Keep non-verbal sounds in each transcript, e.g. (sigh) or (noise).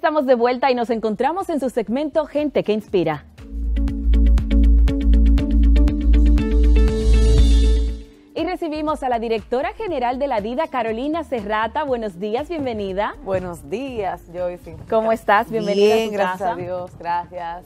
estamos de vuelta y nos encontramos en su segmento Gente que Inspira. Y recibimos a la directora general de la DIDA, Carolina Serrata. Buenos días, bienvenida. Buenos días, Joyce. ¿Cómo estás? Bienvenida. gracias a Dios, gracias.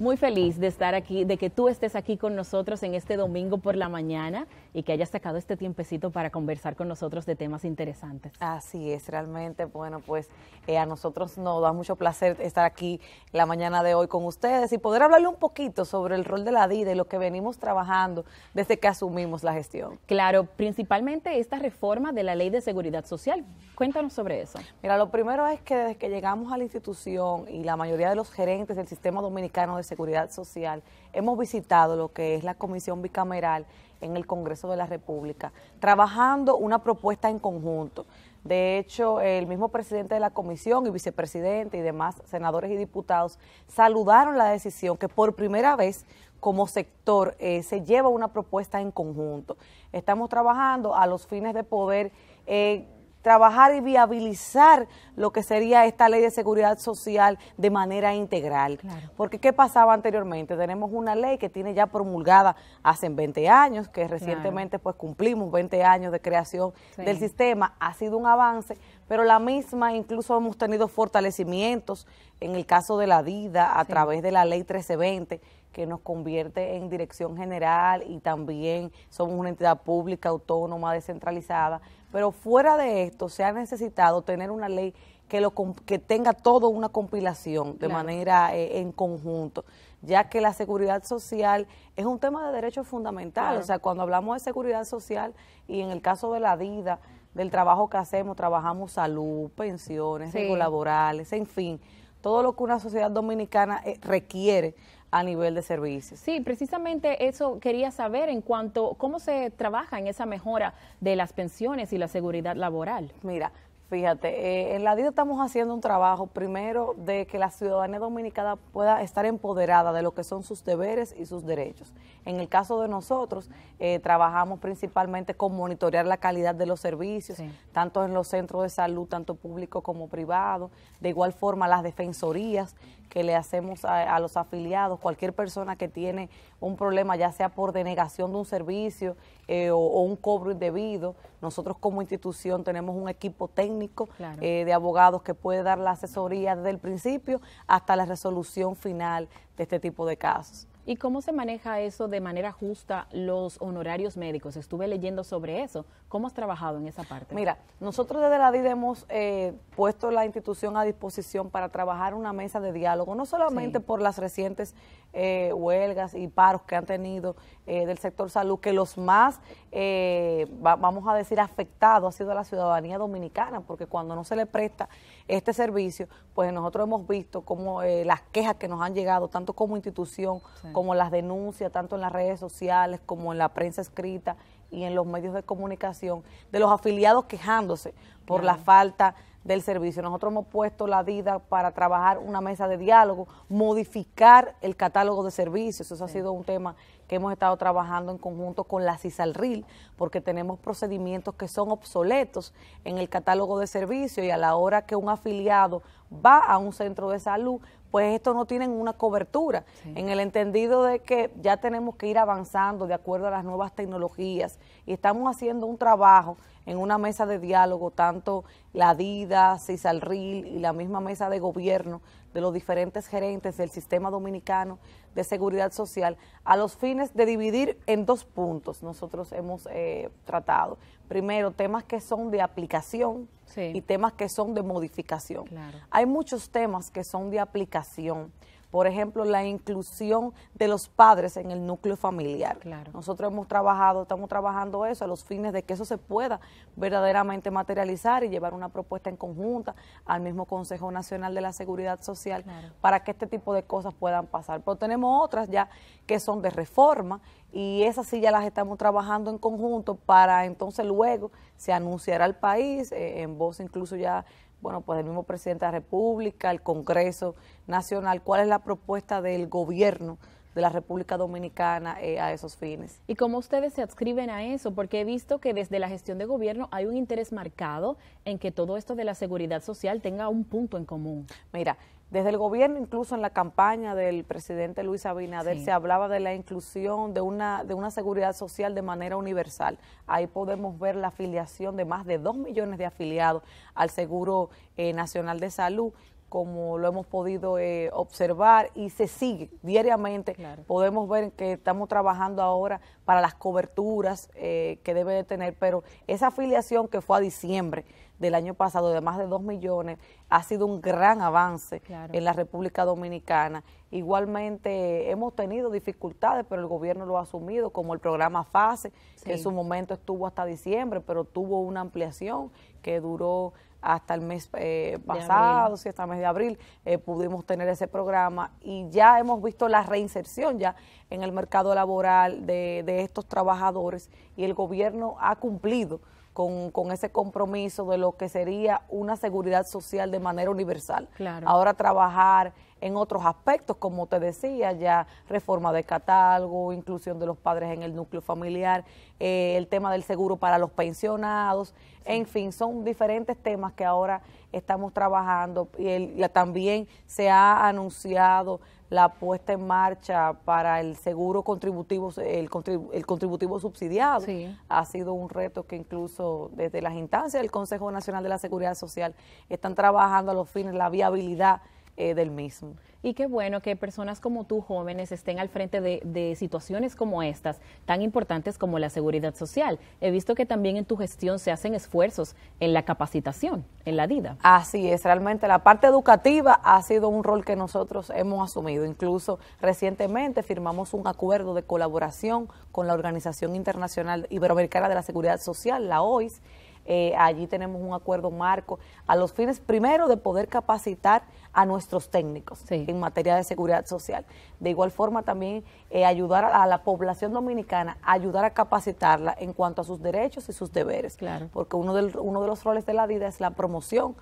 Muy feliz de estar aquí, de que tú estés aquí con nosotros en este domingo por la mañana y que haya sacado este tiempecito para conversar con nosotros de temas interesantes. Así es, realmente, bueno, pues eh, a nosotros nos da mucho placer estar aquí la mañana de hoy con ustedes y poder hablarle un poquito sobre el rol de la DIDE y lo que venimos trabajando desde que asumimos la gestión. Claro, principalmente esta reforma de la Ley de Seguridad Social. Cuéntanos sobre eso. Mira, lo primero es que desde que llegamos a la institución y la mayoría de los gerentes del Sistema Dominicano de Seguridad Social, hemos visitado lo que es la Comisión Bicameral en el Congreso de la República, trabajando una propuesta en conjunto. De hecho, el mismo presidente de la comisión y vicepresidente y demás senadores y diputados saludaron la decisión que por primera vez como sector eh, se lleva una propuesta en conjunto. Estamos trabajando a los fines de poder eh, trabajar y viabilizar lo que sería esta ley de seguridad social de manera integral. Porque ¿qué pasaba anteriormente? Tenemos una ley que tiene ya promulgada hace 20 años, que recientemente pues cumplimos 20 años de creación del sistema, ha sido un avance, pero la misma incluso hemos tenido fortalecimientos en el caso de la DIDA a través de la ley 1320 que nos convierte en dirección general y también somos una entidad pública, autónoma, descentralizada, pero fuera de esto se ha necesitado tener una ley que, lo, que tenga todo una compilación de manera eh, en conjunto, ya que la seguridad social es un tema de derechos fundamentales, o sea, cuando hablamos de seguridad social y en el caso de la vida, del trabajo que hacemos, trabajamos salud, pensiones, sí. laborales, en fin, todo lo que una sociedad dominicana eh, requiere a nivel de servicios. Sí, precisamente eso quería saber en cuanto cómo se trabaja en esa mejora de las pensiones y la seguridad laboral. Mira, Fíjate, eh, en la DID estamos haciendo un trabajo primero de que la ciudadanía dominicana pueda estar empoderada de lo que son sus deberes y sus derechos. En el caso de nosotros, eh, trabajamos principalmente con monitorear la calidad de los servicios, tanto en los centros de salud, tanto público como privado, de igual forma las defensorías, que le hacemos a, los afiliados, cualquier persona que tiene un problema, ya sea por denegación de un servicio eh, o, un cobro indebido, nosotros como institución tenemos un equipo técnico eh, de abogados que puede dar la asesoría desde el principio hasta la resolución final de este tipo de casos. ¿Y cómo se maneja eso de manera justa los honorarios médicos? Estuve leyendo sobre eso. ¿Cómo has trabajado en esa parte? Mira, nosotros desde la DID hemos eh, puesto la institución a disposición para trabajar una mesa de diálogo, no solamente por las recientes eh, huelgas y paros que han tenido eh, del sector salud, que los más, eh, vamos a decir, afectados ha sido la ciudadanía dominicana, porque cuando no se le presta este servicio, pues nosotros hemos visto como las quejas que nos han llegado, tanto como institución, como las denuncias, tanto en las redes sociales, como en la prensa escrita y en los medios de comunicación, de los afiliados quejándose por la falta del servicio. Nosotros hemos puesto la vida para trabajar una mesa de diálogo, modificar el catálogo de servicios. Eso ha sido un tema que hemos estado trabajando en conjunto con la CISALRIL, porque tenemos procedimientos que son obsoletos en el catálogo de servicios y a la hora que un afiliado va a un centro de salud, pues estos no tienen una cobertura, en el entendido de que ya tenemos que ir avanzando de acuerdo a las nuevas tecnologías y estamos haciendo un trabajo en una mesa de diálogo, tanto la DIDA, CISALRIL y la misma mesa de gobierno de los diferentes gerentes del sistema dominicano de seguridad social, a los fines de dividir en dos puntos nosotros hemos eh, tratado. Primero, temas que son de aplicación y temas que son de modificación. Hay muchos temas que son de aplicación por ejemplo, la inclusión de los padres en el núcleo familiar. Nosotros hemos trabajado, estamos trabajando eso a los fines de que eso se pueda verdaderamente materializar y llevar una propuesta en conjunta al mismo Consejo Nacional de la Seguridad Social para que este tipo de cosas puedan pasar. Pero tenemos otras ya que son de reforma y esas sí ya las estamos trabajando en conjunto para entonces luego se anunciará al país eh, en voz incluso ya bueno, pues el mismo presidente de la República, el Congreso Nacional, cuál es la propuesta del gobierno de la República Dominicana eh, a esos fines. ¿Y cómo ustedes se adscriben a eso? Porque he visto que desde la gestión de gobierno hay un interés marcado en que todo esto de la seguridad social tenga un punto en común. Mira, desde el gobierno, incluso en la campaña del presidente Luis Abinader, se hablaba de la inclusión de una, seguridad social de manera universal. Ahí podemos ver la afiliación de más de dos millones de afiliados al Seguro eh, Nacional de Salud, como lo hemos podido eh, observar y se sigue diariamente. Podemos ver que estamos trabajando ahora para las coberturas eh, que debe de tener, pero esa afiliación que fue a diciembre, del año pasado de más de 2 millones, ha sido un gran avance en la República Dominicana. Igualmente hemos tenido dificultades, pero el gobierno lo ha asumido, como el programa FASE, que en su momento estuvo hasta diciembre, pero tuvo una ampliación que duró hasta el mes eh, pasado, hasta el mes de abril, eh, pudimos tener ese programa y ya hemos visto la reinserción ya en el mercado laboral de, de estos trabajadores y el gobierno ha cumplido con, con, ese compromiso de lo que sería una seguridad social de manera universal. Ahora trabajar en otros aspectos, como te decía, ya reforma de catálogo, inclusión de los padres en el núcleo familiar, eh, el tema del seguro para los pensionados, en fin, son diferentes temas que ahora estamos trabajando y también se ha anunciado la puesta en marcha para el seguro contributivo, el, contributivo subsidiado. Ha sido un reto que incluso desde las instancias del Consejo Nacional de la Seguridad Social están trabajando a los fines la viabilidad eh, del mismo. Y qué bueno que personas como tú, jóvenes, estén al frente de, de, situaciones como estas, tan importantes como la seguridad social. He visto que también en tu gestión se hacen esfuerzos en la capacitación, en la vida. Así es, realmente la parte educativa ha sido un rol que nosotros hemos asumido. Incluso recientemente firmamos un acuerdo de colaboración con la Organización Internacional Iberoamericana de la Seguridad Social, la OIS, eh, allí tenemos un acuerdo marco, a los fines primero de poder capacitar a nuestros técnicos en materia de seguridad social. De igual forma también eh, ayudar a, la población dominicana, ayudar a capacitarla en cuanto a sus derechos y sus deberes. Porque uno, uno de los roles de la vida es la promoción,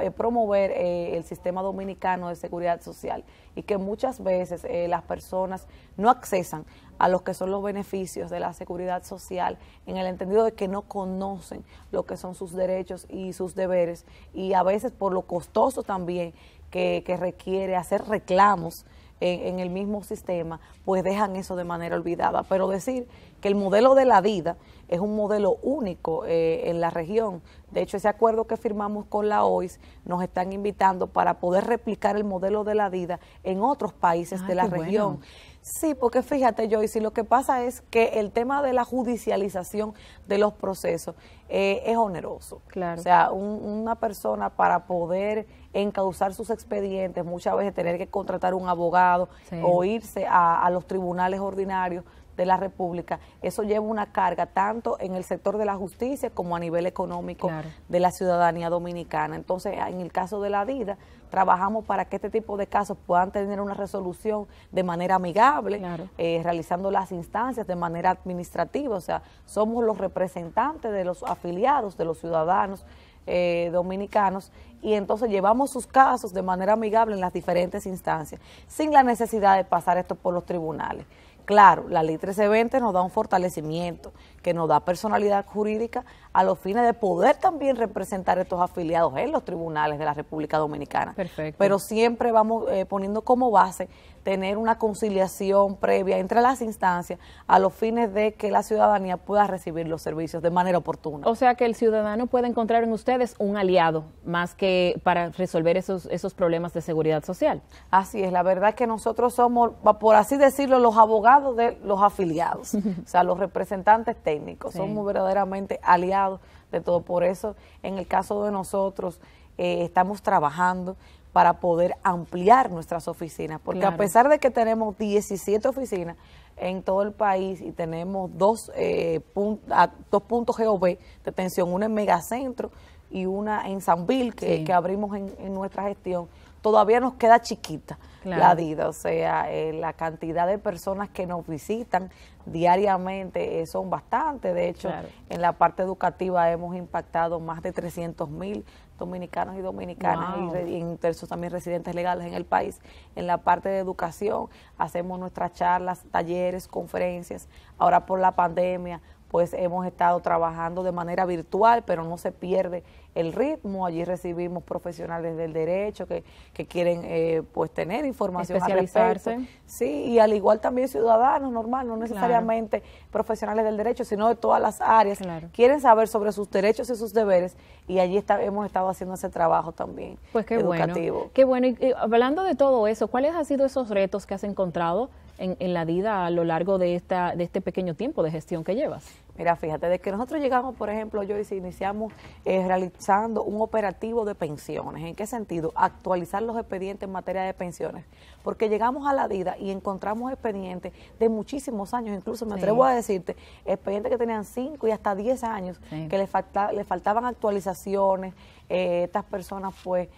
eh, promover el sistema dominicano de seguridad social y que muchas veces las personas no accesan a los que son los beneficios de la seguridad social, en el entendido de que no conocen lo que son sus derechos y sus deberes, y a veces por lo costoso también que, requiere hacer reclamos en, el mismo sistema, pues dejan eso de manera olvidada. Pero decir que el modelo de la vida es un modelo único eh, en la región. De hecho, ese acuerdo que firmamos con la OIS nos están invitando para poder replicar el modelo de la vida en otros países ah, de la región. Sí, porque fíjate, Joyce, lo que pasa es que el tema de la judicialización de los procesos eh, es oneroso. Claro. O sea, una persona para poder encauzar sus expedientes, muchas veces tener que contratar un abogado o irse a los tribunales ordinarios de la República, eso lleva una carga tanto en el sector de la justicia como a nivel económico de la ciudadanía dominicana. Entonces, en el caso de la DIDA, trabajamos para que este tipo de casos puedan tener una resolución de manera amigable, eh, realizando las instancias de manera administrativa, o sea, somos los representantes de los afiliados, de los ciudadanos eh, dominicanos y entonces llevamos sus casos de manera amigable en las diferentes instancias, sin la necesidad de pasar esto por los tribunales. Claro, la ley 1320 nos da un fortalecimiento, que nos da personalidad jurídica a los fines de poder también representar a estos afiliados en los tribunales de la República Dominicana. Perfecto. Pero siempre vamos eh, poniendo como base tener una conciliación previa entre las instancias a los fines de que la ciudadanía pueda recibir los servicios de manera oportuna. O sea que el ciudadano puede encontrar en ustedes un aliado más que para resolver esos, esos problemas de seguridad social. Así es, la verdad es que nosotros somos, por así decirlo, los abogados de los afiliados, (laughs) o sea, los representantes técnicos, somos verdaderamente aliados de todo. Por eso, en el caso de nosotros, eh, estamos trabajando para poder ampliar nuestras oficinas, porque a pesar de que tenemos 17 oficinas en todo el país y tenemos dos, eh, dos puntos GOV de atención, una en Megacentro y una en Sanville, que, que abrimos en nuestra gestión, todavía nos queda chiquita la vida, o sea, eh, la cantidad de personas que nos visitan diariamente eh, son bastantes, de hecho, en la parte educativa hemos impactado más de 300 mil dominicanos y dominicanas y, en también residentes legales en el país. En la parte de educación hacemos nuestras charlas, talleres, conferencias. Ahora por la pandemia pues hemos estado trabajando de manera virtual, pero no se pierde el ritmo. Allí recibimos profesionales del derecho que, que quieren eh, pues tener información Especializarse. sí, y al igual también ciudadanos normal, no necesariamente profesionales del derecho, sino de todas las áreas. Quieren saber sobre sus derechos y sus deberes y allí hemos estado haciendo ese trabajo también pues qué educativo. Bueno, qué bueno. y hablando de todo eso, ¿cuáles han sido esos retos que has encontrado en, la vida a lo largo de, esta, de este pequeño tiempo de gestión que llevas? Mira, fíjate, de que nosotros llegamos, por ejemplo, yo y si iniciamos eh, realizando un operativo de pensiones. ¿En qué sentido? Actualizar los expedientes en materia de pensiones. Porque llegamos a la DIDA y encontramos expedientes de muchísimos años, incluso me atrevo a decirte, expedientes que tenían 5 y hasta 10 años, que le, falta, le faltaban actualizaciones. Eh, estas personas, pues,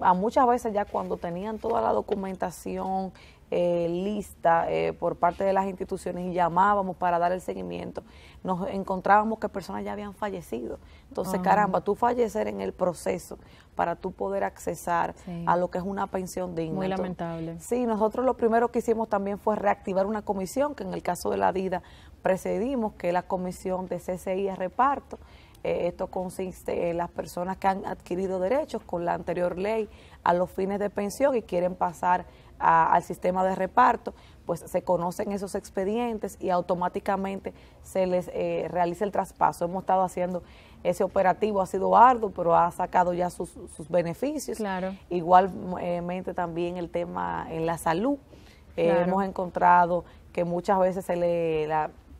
a muchas veces ya cuando tenían toda la documentación, eh, lista eh, por parte de las instituciones y llamábamos para dar el seguimiento, nos encontrábamos que personas ya habían fallecido. Entonces, ah. caramba, tú fallecer en el proceso para tú poder accesar a lo que es una pensión digna. Muy lamentable. Sí, nosotros lo primero que hicimos también fue reactivar una comisión que en el caso de la DIDA precedimos, que es la comisión de CCI a reparto. Eh, esto consiste en las personas que han adquirido derechos con la anterior ley a los fines de pensión y quieren pasar al sistema de reparto, pues se conocen esos expedientes y automáticamente se les eh, realiza el traspaso. Hemos estado haciendo ese operativo, ha sido arduo, pero ha sacado ya sus, beneficios. Claro. Igualmente también el tema en la salud. Eh, hemos encontrado que muchas veces se le...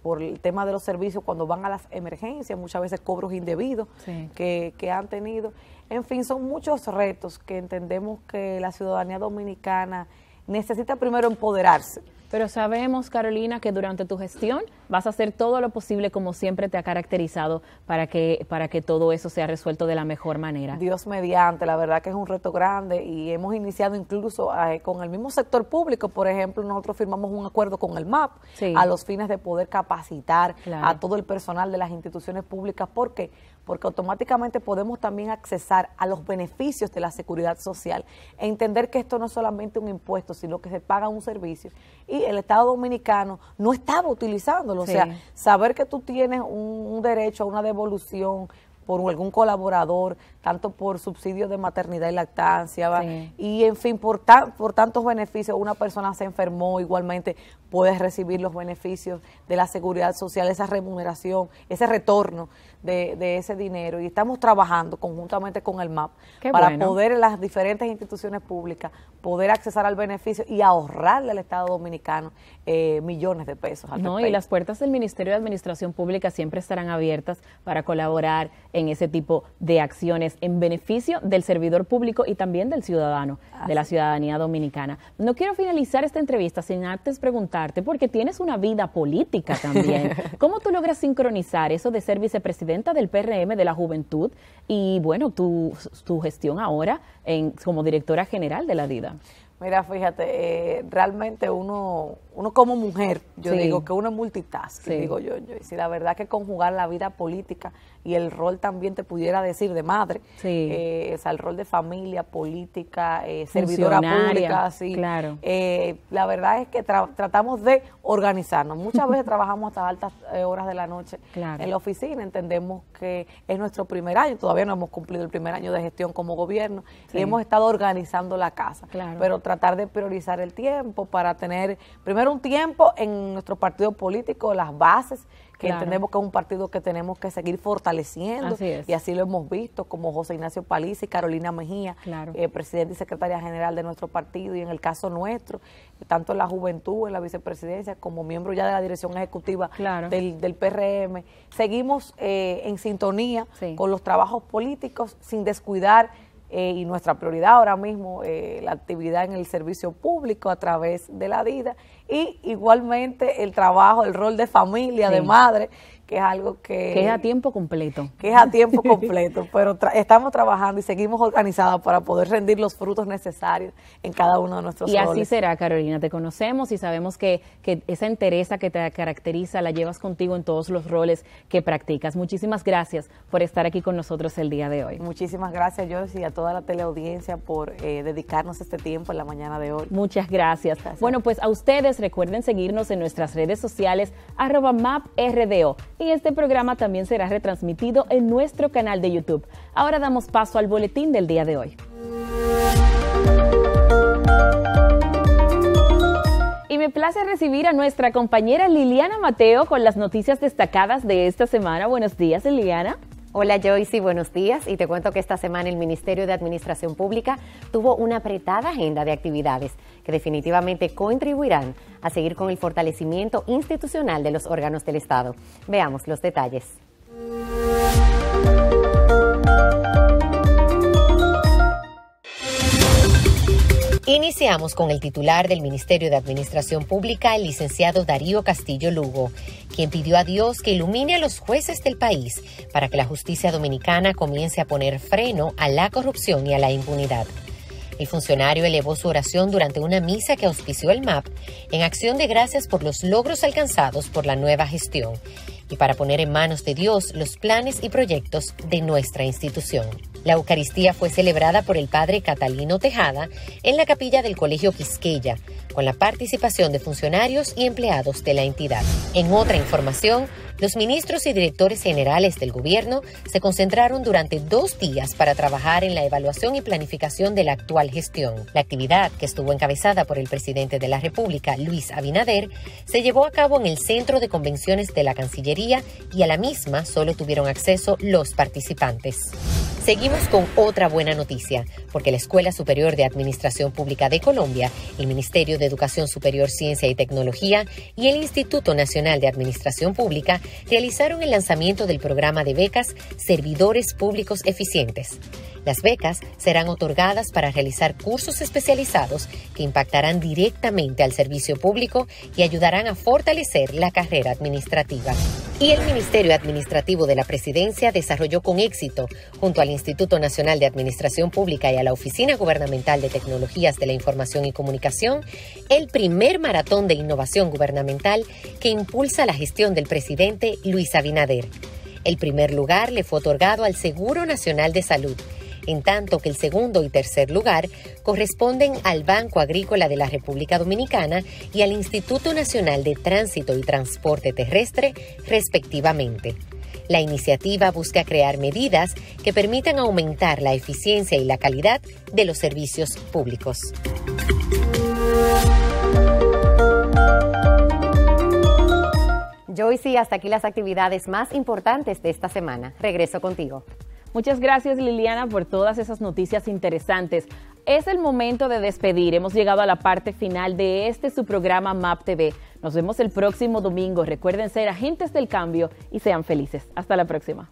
por el tema de los servicios cuando van a las emergencias, muchas veces cobros indebidos que, han tenido. En fin, son muchos retos que entendemos que la ciudadanía dominicana necesita primero empoderarse. Pero sabemos, Carolina, que durante tu gestión vas a hacer todo lo posible como siempre te ha caracterizado para que, para que todo eso sea resuelto de la mejor manera. Dios mediante, la verdad que es un reto grande y hemos iniciado incluso eh, con el mismo sector público, por ejemplo, nosotros firmamos un acuerdo con el MAP a los fines de poder capacitar a todo el personal de las instituciones públicas porque porque automáticamente podemos también accesar a los beneficios de la seguridad social, entender que esto no es solamente un impuesto, sino que se paga un servicio. Y el Estado Dominicano no estaba utilizándolo. O sea, saber que tú tienes un derecho a una devolución por algún colaborador, tanto por subsidios de maternidad y lactancia, y en fin, por, por tantos beneficios, una persona se enfermó, igualmente puede recibir los beneficios de la seguridad social, esa remuneración, ese retorno de, ese dinero. Y estamos trabajando conjuntamente con el MAP para poder en las diferentes instituciones públicas poder accesar al beneficio y ahorrarle al Estado dominicano eh, millones de pesos. no, y las puertas del Ministerio de Administración Pública siempre estarán abiertas para colaborar en ese tipo de acciones en beneficio del servidor público y también del ciudadano, de la ciudadanía dominicana. No quiero finalizar esta entrevista sin antes preguntarte, porque tienes una vida política también. (laughs) ¿Cómo tú logras sincronizar eso de ser vicepresidenta del PRM de la Juventud y, bueno, tu, tu gestión ahora como directora general de la DIDA? Mira, fíjate, eh, realmente uno, uno como mujer, yo digo que uno es multitask, digo yo, yo, y si la verdad que conjugar la vida política y el rol también te pudiera decir de madre, eh, o sea, el rol de familia, política, eh, servidora pública, sí. Claro. Eh, la verdad es que tratamos de organizarnos. Muchas veces trabajamos hasta altas eh, horas de la noche en la oficina, entendemos que es nuestro primer año, todavía no hemos cumplido el primer año de gestión como gobierno y hemos estado organizando la casa, pero tratar de priorizar el tiempo para tener primero un tiempo en nuestro partido político, las bases, que entendemos que es un partido que tenemos que seguir fortaleciendo y así lo hemos visto como José Ignacio Paliza y Carolina Mejía, eh, presidente y secretaria general de nuestro partido y en el caso nuestro, tanto en la juventud, en la vicepresidencia, como miembro ya de la dirección ejecutiva del, PRM, seguimos eh, en sintonía con los trabajos políticos sin descuidar eh, y nuestra prioridad ahora mismo, eh, la actividad en el servicio público a través de la vida, y igualmente el trabajo, el rol de familia, de madre, que es algo que... Que es a tiempo completo. Que es a tiempo completo, (laughs) pero estamos trabajando y seguimos organizadas para poder rendir los frutos necesarios en cada uno de nuestros Y así será, Carolina, te conocemos y sabemos que, que esa entereza que te caracteriza la llevas contigo en todos los roles que practicas. Muchísimas gracias por estar aquí con nosotros el día de hoy. Muchísimas gracias, Joyce, y a toda la teleaudiencia por eh, dedicarnos este tiempo en la mañana de hoy. Muchas gracias. Bueno, pues a ustedes recuerden seguirnos en nuestras redes sociales, arroba maprdo y este programa también será retransmitido en nuestro canal de YouTube. Ahora damos paso al boletín del día de hoy. Y me place recibir a nuestra compañera Liliana Mateo con las noticias destacadas de esta semana. Buenos días, Liliana. Hola Joyce, buenos días y te cuento que esta semana el Ministerio de Administración Pública tuvo una apretada agenda de actividades que definitivamente contribuirán a seguir con el fortalecimiento institucional de los órganos del Estado. Veamos los detalles. Iniciamos con el titular del Ministerio de Administración Pública, el licenciado Darío Castillo Lugo, quien pidió a Dios que ilumine a los jueces del país para que la justicia dominicana comience a poner freno a la corrupción y a la impunidad. El funcionario elevó su oración durante una misa que auspició el MAP en acción de gracias por los logros alcanzados por la nueva gestión y para poner en manos de Dios los planes y proyectos de nuestra institución. La Eucaristía fue celebrada por el padre Catalino Tejada en la capilla del Colegio Quisqueya, con la participación de funcionarios y empleados de la entidad. En otra información, los ministros y directores generales del gobierno se concentraron durante dos días para trabajar en la evaluación y planificación de la actual gestión. La actividad, que estuvo encabezada por el presidente de la República, Luis Abinader, se llevó a cabo en el Centro de Convenciones de la Cancillería y a la misma solo tuvieron acceso los participantes. Seguimos con otra buena noticia, porque la Escuela Superior de Administración Pública de Colombia, el Ministerio de Educación Superior, Ciencia y Tecnología y el Instituto Nacional de Administración Pública realizaron el lanzamiento del programa de becas Servidores Públicos Eficientes. Las becas serán otorgadas para realizar cursos especializados que impactarán directamente al servicio público y ayudarán a fortalecer la carrera administrativa. Y el Ministerio Administrativo de la Presidencia desarrolló con éxito, junto al Instituto Nacional de Administración Pública y a la Oficina Gubernamental de Tecnologías de la Información y Comunicación, el primer maratón de innovación gubernamental que impulsa la gestión del presidente Luis Abinader. El primer lugar le fue otorgado al Seguro Nacional de Salud en tanto que el segundo y tercer lugar corresponden al Banco Agrícola de la República Dominicana y al Instituto Nacional de Tránsito y Transporte Terrestre, respectivamente. La iniciativa busca crear medidas que permitan aumentar la eficiencia y la calidad de los servicios públicos. Joyce, hasta aquí las actividades más importantes de esta semana. Regreso contigo. Muchas gracias Liliana por todas esas noticias interesantes. Es el momento de despedir. Hemos llegado a la parte final de este su programa MAP TV. Nos vemos el próximo domingo. Recuerden ser agentes del cambio y sean felices. Hasta la próxima.